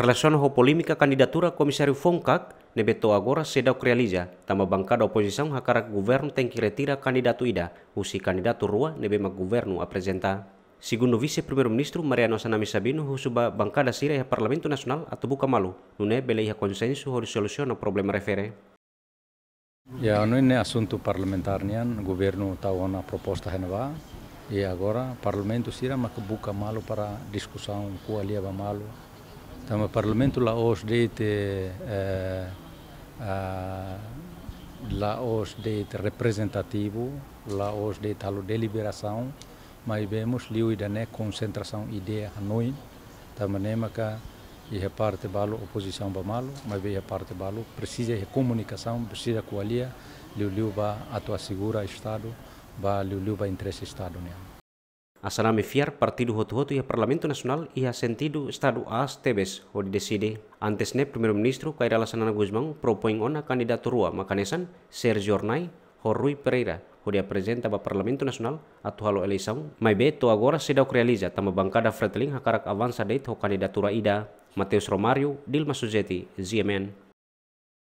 relacionado ho polémica polêmica candidatura a comissário Foncac, nebeto agora sedau realiza, tama bancada oposição a cara governo tem que retirar candidato ida, usi candidato rua nebema governo apresenta Segundo vice-primeiro-ministro Mariano Sanami Sabino, husuba bancada sira e Parlamento Nacional buka malu, nune beleia consenso konsensu ho o problema refere. Ya, no é assunto parlamentar nian, governo tau ona proposta renova, e agora parlamento sira mas buka malu para discussão, kualia ba malu, o Parlamento lá Tämä parlamentilla eh, ah, lá hoje OSD representativo, lá la OSD talo deliberação, mas vemos liu idane concentração ideia hanoi, também nem maka e parte balo oposição ba malo, mas veja parte balo precisa de comunicação, precisa coalia, liu liu ba atua segura estado, ba liu liu ba interesse estado nela. Né? e fiar partido hotu hotu ia ya Parlamento nasional ia sentido estado as tebes ho deside Antes ne primeiro ministro Kairala Sanana Guzmán propõe ona rua makanesan Sergio Ornai ho Rui Pereira ho dia presenta ba Parlamento nasional atu halo eleição. Mai be to agora se dau realiza tama bangkada Fretling hakarak avansa deit ho candidatura ida Mateus Romario Dilma Sujeti, ZMN.